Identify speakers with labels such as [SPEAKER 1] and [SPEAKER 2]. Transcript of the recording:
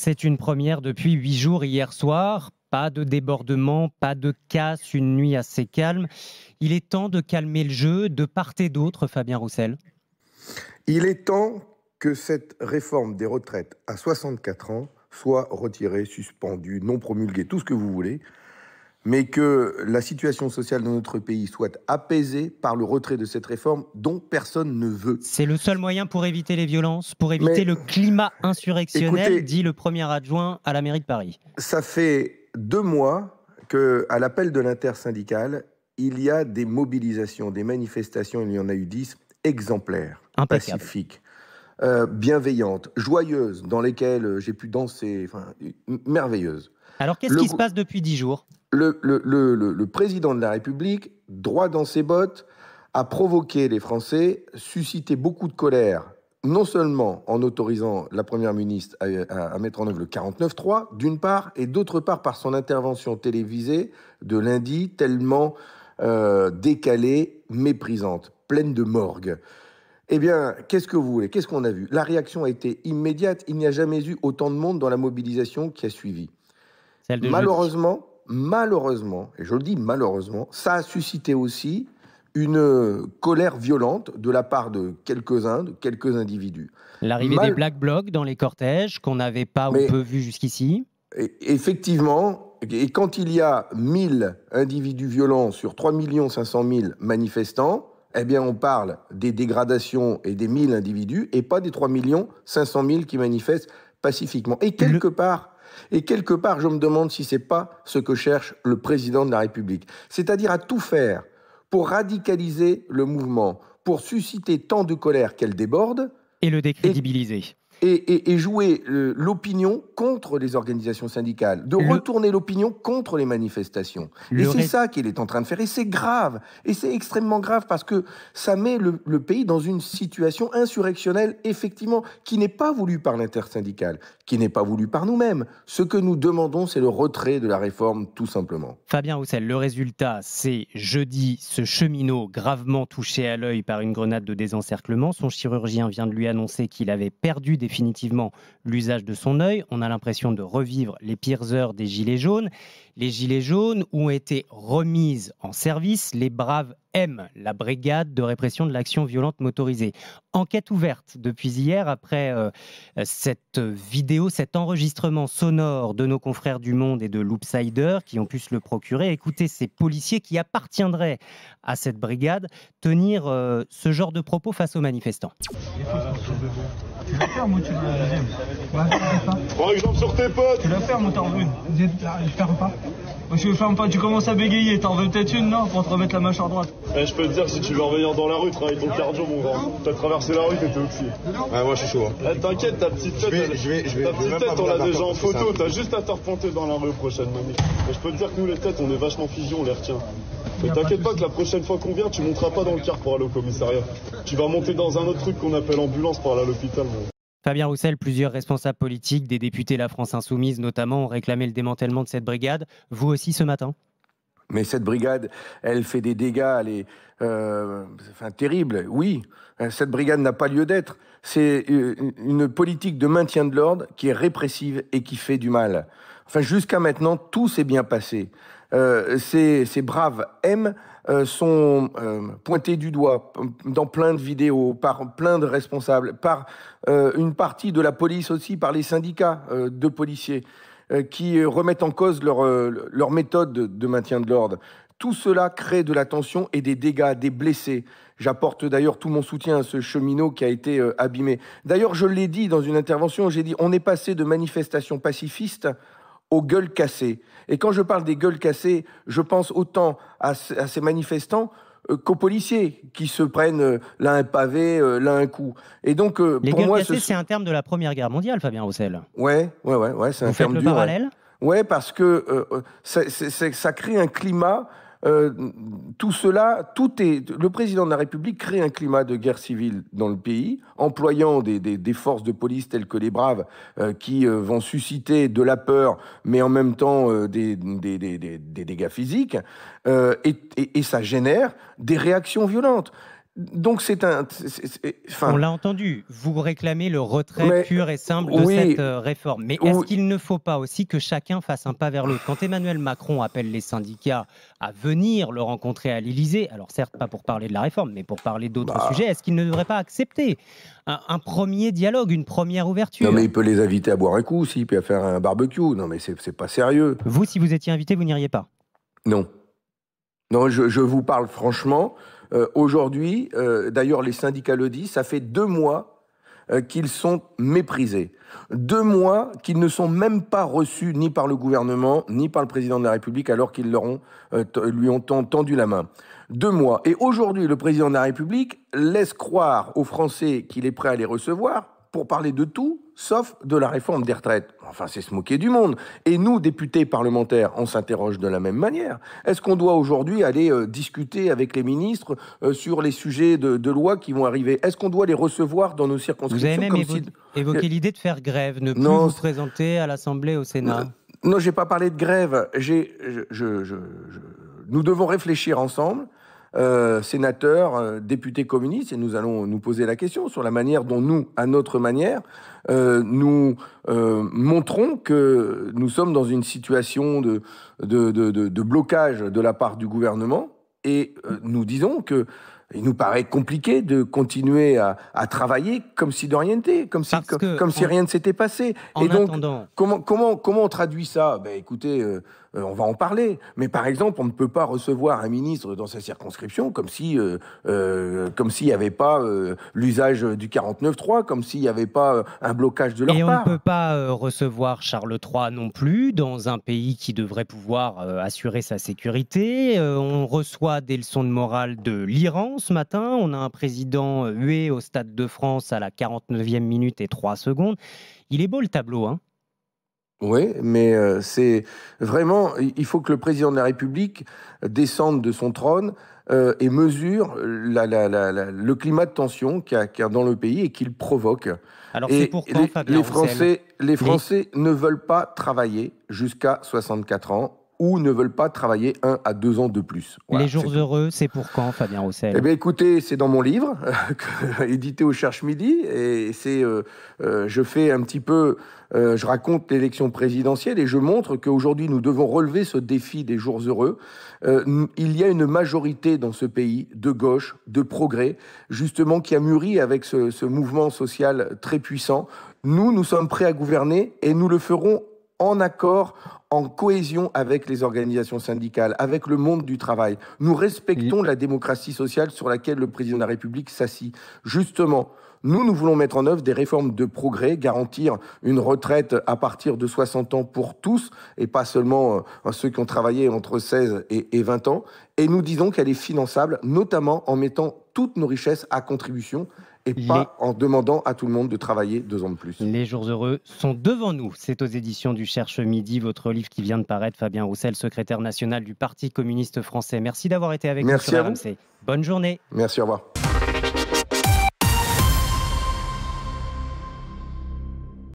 [SPEAKER 1] C'est une première depuis huit jours hier soir. Pas de débordement, pas de casse, une nuit assez calme. Il est temps de calmer le jeu de part et d'autre, Fabien Roussel.
[SPEAKER 2] Il est temps que cette réforme des retraites à 64 ans soit retirée, suspendue, non promulguée, tout ce que vous voulez, mais que la situation sociale de notre pays soit apaisée par le retrait de cette réforme dont personne
[SPEAKER 1] ne veut. C'est le seul moyen pour éviter les violences, pour éviter le climat insurrectionnel, dit le premier adjoint à la mairie de Paris.
[SPEAKER 2] Ça fait deux mois que, à l'appel de l'intersyndicale, il y a des mobilisations, des manifestations, il y en a eu dix, exemplaires, pacifiques. Euh, bienveillantes, joyeuses, dans lesquelles j'ai pu danser, enfin, merveilleuses. Alors qu'est-ce qui se passe depuis dix jours le, président de la République, droit dans ses bottes, a provoqué les Français, suscité beaucoup de colère, non seulement en autorisant la Première ministre à, mettre en œuvre le 49-3, d'une part, et d'autre part par son intervention télévisée de lundi, tellement euh, décalée, méprisante, pleine de morgue. Eh bien, qu'est-ce que vous voulez Qu'est-ce qu'on a vu La réaction a été immédiate. Il n'y a jamais eu autant de monde dans la mobilisation qui a suivi.
[SPEAKER 1] Malheureusement,
[SPEAKER 2] malheureusement, et je le dis malheureusement, ça a suscité aussi une colère violente de la part de quelques-uns, de quelques individus.
[SPEAKER 1] L'arrivée des Black Blocs dans les cortèges qu'on n'avait pas ou peu vu jusqu'ici. Effectivement, et quand il y a 1000
[SPEAKER 2] individus violents sur 3 500 000 manifestants, eh bien on parle des dégradations et des 1000 individus et pas des 3 500 000 qui manifestent pacifiquement. Et quelque part, et quelque part, je me demande si ce n'est pas ce que cherche le président de la République. C'est-à-dire à tout faire pour radicaliser le mouvement, pour susciter tant de colère qu'elle déborde.
[SPEAKER 1] Et le décrédibiliser
[SPEAKER 2] et, jouer l'opinion contre les organisations syndicales, de retourner l'opinion contre les manifestations. et c'est ça qu'il est en train de faire. Et c'est grave. Et c'est extrêmement grave parce que ça met le, pays dans une situation insurrectionnelle, effectivement, qui n'est pas voulue par l'intersyndicale, qui n'est pas voulue par nous-mêmes. Ce que nous demandons, c'est le retrait de la réforme, tout simplement.
[SPEAKER 1] Fabien Roussel, le résultat, c'est jeudi, ce cheminot gravement touché à l'œil par une grenade de désencerclement. Son chirurgien vient de lui annoncer qu'il avait perdu des définitivement l'usage de son œil. On a l'impression de revivre les pires heures des Gilets jaunes. Les Gilets jaunes ont été remises en service. Les braves M, la brigade de répression de l'action violente motorisée. Enquête ouverte depuis hier après euh, cette vidéo, cet enregistrement sonore de nos confrères du Monde et de l'Oopsider qui ont pu se le procurer. Écoutez ces policiers qui appartiendraient à cette brigade tenir euh, ce genre de propos face aux manifestants.
[SPEAKER 2] Tu la fermes ou tu la deuxième Ouais, pas. Oh, sur tes potes Tu la fermes ou t'en veux une Je ferme pas. Moi, je ferme pas, tu commences à bégayer, t'en veux peut-être une, non Pour te remettre la mâchoire droite. Eh, je peux te dire, si tu veux revenir dans la rue, travaille ton cardio, mon grand. T'as traversé la rue, t'étais aussi. Ouais, ah, moi, je suis chaud. Hein. Eh, t'inquiète, ta petite tête, tête on l'a déjà en photo, t'as juste à te repointer dans la rue prochaine, mamie. Je peux te dire que nous, les têtes, on est vachement fusion, on les retient. Mais t'inquiète pas que la prochaine fois qu'on vient, tu monteras pas dans le car pour aller au commissariat. Tu vas monter dans un autre truc qu'on appelle ambulance pour aller à l'hôpital.
[SPEAKER 1] Fabien Roussel, plusieurs responsables politiques, des députés de La France Insoumise notamment, ont réclamé le démantèlement de cette brigade. Vous aussi ce matin mais cette
[SPEAKER 2] brigade, elle fait des dégâts, elle est euh, enfin, terrible. Oui, euh, cette brigade n'a pas lieu d'être. C'est euh, une politique de maintien de l'ordre qui est répressive et qui fait du mal. Enfin, jusqu'à maintenant, tout s'est bien passé. Euh, ces, braves M euh, sont euh, pointés du doigt dans plein de vidéos, par plein de responsables, par une partie de la police aussi, par les syndicats de policiers qui remettent en cause leur, leur méthode de maintien de l'ordre. Tout cela crée de la tension et des dégâts, des blessés. J'apporte d'ailleurs tout mon soutien à ce cheminot qui a été abîmé. D'ailleurs, je l'ai dit dans une intervention, j'ai dit, on est passé de manifestations pacifistes aux gueules cassées. Et quand je parle des gueules cassées, je pense autant à, ces manifestants euh, qu'aux policiers qui se prennent euh, là un pavé, euh, l'un un coup. Et donc, Les pour moi, cassées, c'est
[SPEAKER 1] un terme de la Première Guerre mondiale, Fabien Roussel. Ouais, ouais, ouais, ouais c'est un terme le parallèle.
[SPEAKER 2] Ouais. parce que ça crée un climat euh, tout cela, tout est. Le président de la République crée un climat de guerre civile dans le pays, employant des, forces de police telles que les Braves, euh, qui euh, vont susciter de la peur, mais en même temps des, dégâts physiques, et ça génère des réactions violentes donc c'est un.
[SPEAKER 1] On l'a entendu. Vous réclamez le retrait pur et simple de cette euh, réforme. Mais est-ce qu'il ne faut pas aussi que chacun fasse un pas vers l'autre Quand Emmanuel Macron appelle les syndicats à venir le rencontrer à l'Élysée, alors certes pas pour parler de la réforme, mais pour parler d'autres bah. sujets, est-ce qu'il ne devrait pas accepter un, premier dialogue, une première ouverture Non, mais il
[SPEAKER 2] peut les inviter à boire un coup aussi, puis à faire un barbecue. Non, mais c'est pas sérieux.
[SPEAKER 1] Vous, si vous étiez invité, vous n'iriez pas
[SPEAKER 2] Non. Non, je vous parle franchement. Euh, aujourd'hui, euh, d'ailleurs les syndicats le disent, ça fait deux mois euh, qu'ils sont méprisés. Deux mois qu'ils ne sont même pas reçus ni par le gouvernement, ni par le président de la République, alors qu'ils ont, lui ont tendu la main. Deux mois. Et aujourd'hui, le président de la République laisse croire aux Français qu'il est prêt à les recevoir, pour parler de tout, sauf de la réforme des retraites. Enfin, c'est se moquer du monde. Et nous, députés parlementaires, on s'interroge de la même manière. Est-ce qu'on doit aujourd'hui aller euh, discuter avec les ministres euh, sur les sujets de, loi qui vont arriver Est-ce qu'on doit les recevoir dans nos circonscriptions Vous avez même évoqué euh,
[SPEAKER 1] l'idée de faire grève, ne plus vous présenter à l'Assemblée, au Sénat.
[SPEAKER 2] Non, j'ai pas parlé de grève. nous devons réfléchir ensemble euh, sénateurs, euh, députés communistes, et nous allons nous poser la question sur la manière dont nous, à notre manière, euh, nous montrons que nous sommes dans une situation de blocage de la part du gouvernement, et nous disons que il nous paraît compliqué de continuer à, travailler comme si de rien n'était, comme si, comme, si rien ne s'était passé. Et donc, comment, comment, comment on traduit ça ben, Écoutez, euh, euh, on va en parler. Mais par exemple, on ne peut pas recevoir un ministre dans sa circonscription comme si, euh, comme s'il n'y avait pas l'usage du 49-3, comme s'il n'y avait pas un blocage de leur Et on ne peut
[SPEAKER 1] pas recevoir Charles III non plus dans un pays qui devrait pouvoir assurer sa sécurité. on reçoit des leçons de morale de l'Iran ce matin. On a un président euh, hué au Stade de France à la 49e minute et 3 secondes. Il est beau le tableau, hein
[SPEAKER 2] oui, mais euh, c'est vraiment, il faut que le président de la République descende de son trône euh, et mesure le climat de tension qu'il y, a dans le pays et qu'il provoque. Alors c'est pour les, Français, les Français ne veulent pas travailler jusqu'à 64 ans ou ne veulent pas travailler un à deux ans de
[SPEAKER 1] plus. les jours heureux, c'est pour quand, Fabien Roussel Eh bien, écoutez, c'est
[SPEAKER 2] dans mon livre, euh, édité au Cherche Midi, et c'est, euh, euh, je fais un petit peu, je raconte l'élection présidentielle et je montre qu'aujourd'hui, nous devons relever ce défi des jours heureux. il y a une majorité dans ce pays de gauche, de progrès, justement, qui a mûri avec ce, ce mouvement social très puissant. Nous, nous sommes prêts à gouverner et nous le ferons en accord, en cohésion avec les organisations syndicales, avec le monde du travail. Nous respectons la démocratie sociale sur laquelle le président de la République s'assit. Justement, nous, nous voulons mettre en œuvre des réformes de progrès, garantir une retraite à partir de 60 ans pour tous, et pas seulement euh, ceux qui ont travaillé entre 16 et 20 ans. Et nous disons qu'elle est finançable, notamment en mettant toutes nos richesses à contribution et pas en demandant à tout le monde de travailler deux ans de plus.
[SPEAKER 1] Les jours heureux sont devant nous. C'est aux éditions du Cherche Midi, votre livre qui vient de paraître, Fabien Roussel, secrétaire national du Parti communiste français. Merci d'avoir été avec nous sur à vous. Bonne journée. Merci, au revoir.